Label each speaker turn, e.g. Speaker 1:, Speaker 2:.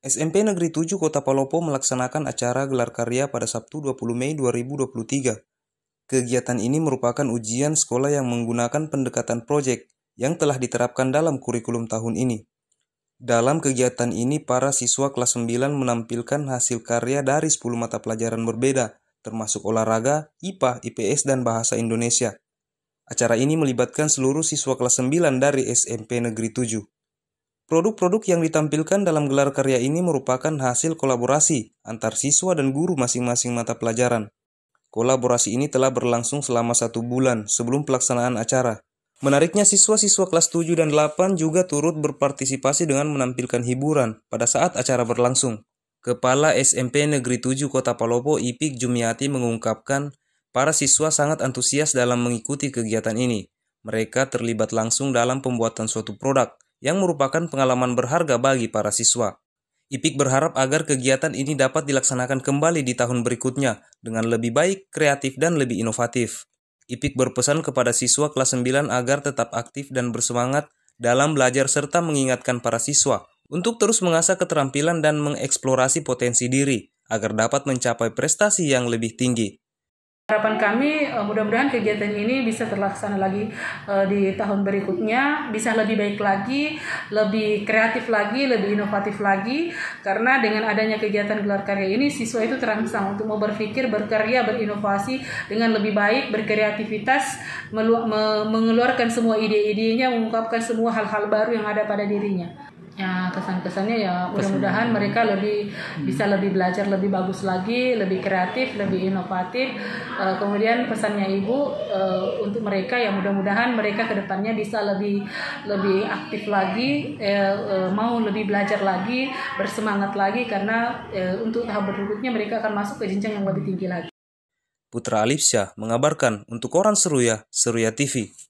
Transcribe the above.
Speaker 1: SMP Negeri 7 Kota Palopo melaksanakan acara gelar karya pada Sabtu 20 Mei 2023. Kegiatan ini merupakan ujian sekolah yang menggunakan pendekatan proyek yang telah diterapkan dalam kurikulum tahun ini. Dalam kegiatan ini, para siswa kelas 9 menampilkan hasil karya dari 10 mata pelajaran berbeda, termasuk olahraga, IPA, IPS, dan Bahasa Indonesia. Acara ini melibatkan seluruh siswa kelas 9 dari SMP Negeri 7. Produk-produk yang ditampilkan dalam gelar karya ini merupakan hasil kolaborasi antar siswa dan guru masing-masing mata pelajaran. Kolaborasi ini telah berlangsung selama satu bulan sebelum pelaksanaan acara. Menariknya siswa-siswa kelas 7 dan 8 juga turut berpartisipasi dengan menampilkan hiburan pada saat acara berlangsung. Kepala SMP Negeri 7 Kota Palopo Ipik Jumiati mengungkapkan, para siswa sangat antusias dalam mengikuti kegiatan ini. Mereka terlibat langsung dalam pembuatan suatu produk – yang merupakan pengalaman berharga bagi para siswa. IPIK berharap agar kegiatan ini dapat dilaksanakan kembali di tahun berikutnya dengan lebih baik, kreatif, dan lebih inovatif. IPIK berpesan kepada siswa kelas 9 agar tetap aktif dan bersemangat dalam belajar serta mengingatkan para siswa untuk terus mengasah keterampilan dan mengeksplorasi potensi diri agar dapat mencapai prestasi yang lebih tinggi.
Speaker 2: Harapan kami eh, mudah-mudahan kegiatan ini bisa terlaksana lagi eh, di tahun berikutnya, bisa lebih baik lagi, lebih kreatif lagi, lebih inovatif lagi karena dengan adanya kegiatan gelar karya ini siswa itu terangsang untuk mau berpikir, berkarya, berinovasi dengan lebih baik, berkreativitas, mengeluarkan semua ide-idenya, mengungkapkan semua hal-hal baru yang ada pada dirinya ya kesan-kesannya ya mudah-mudahan mereka lebih hmm. bisa lebih belajar lebih bagus lagi lebih kreatif lebih inovatif uh, kemudian pesannya ibu uh, untuk mereka ya mudah-mudahan mereka kedepannya bisa lebih lebih aktif lagi uh, mau lebih belajar lagi bersemangat lagi karena uh, untuk tahap berikutnya mereka akan masuk ke jenjang yang lebih tinggi lagi
Speaker 1: Putra Alipsyah mengabarkan untuk Koran Seruya, Seruya TV.